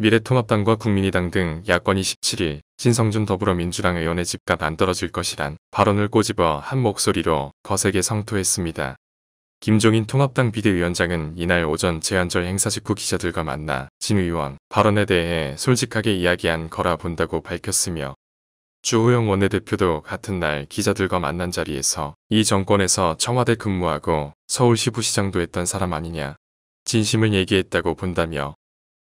미래통합당과 국민의당 등 야권이 17일 신성준 더불어민주당 의원의 집값 안 떨어질 것이란 발언을 꼬집어 한 목소리로 거세게 성토했습니다. 김종인 통합당 비대위원장은 이날 오전 제안절 행사 직후 기자들과 만나 진 의원 발언에 대해 솔직하게 이야기한 거라 본다고 밝혔으며 주호영 원내대표도 같은 날 기자들과 만난 자리에서 이 정권에서 청와대 근무하고 서울시 부시장도 했던 사람 아니냐 진심을 얘기했다고 본다며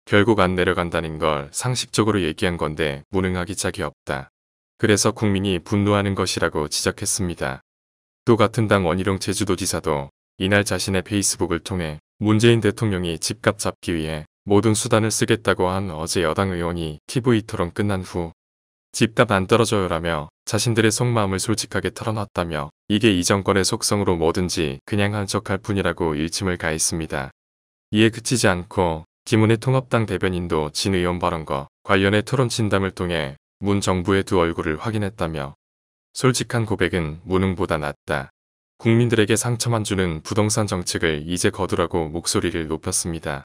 결국 안 내려간다는 걸 상식적으로 얘기한 건데 무능하기 짝이 없다. 그래서 국민이 분노하는 것이라고 지적했습니다. 또 같은 당 원희룡 제주도지사도 이날 자신의 페이스북을 통해 문재인 대통령이 집값 잡기 위해 모든 수단을 쓰겠다고 한 어제 여당 의원이 TV 토론 끝난 후 집값 안 떨어져요라며 자신들의 속마음을 솔직하게 털어놨다며 이게 이 정권의 속성으로 뭐든지 그냥 한 척할 뿐이라고 일침을 가했습니다. 이에 그치지 않고 김은혜 통합당 대변인도 진 의원 발언과 관련해 토론 진담을 통해 문 정부의 두 얼굴을 확인했다며 솔직한 고백은 무능보다 낫다. 국민들에게 상처만 주는 부동산 정책을 이제 거두라고 목소리를 높였습니다.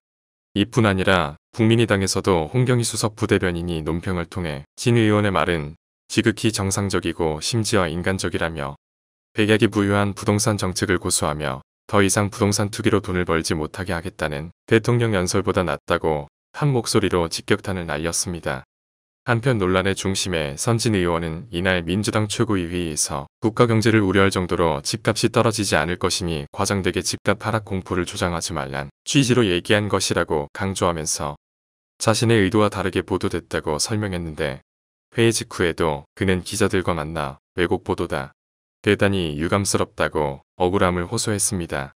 이뿐 아니라 국민의당에서도 홍경희 수석 부대변인이 논평을 통해 진 의원의 말은 지극히 정상적이고 심지어 인간적이라며 백약이 부유한 부동산 정책을 고수하며 더 이상 부동산 투기로 돈을 벌지 못하게 하겠다는 대통령 연설보다 낫다고 한 목소리로 직격탄을 날렸습니다. 한편 논란의 중심에 선진 의원은 이날 민주당 최고위회에서 국가경제를 우려할 정도로 집값이 떨어지지 않을 것이니 과장되게 집값 하락 공포를 조장하지 말란 취지로 얘기한 것이라고 강조하면서 자신의 의도와 다르게 보도됐다고 설명했는데 회의 직후에도 그는 기자들과 만나 왜곡 보도다. 대단히 유감스럽다고 억울함을 호소했습니다.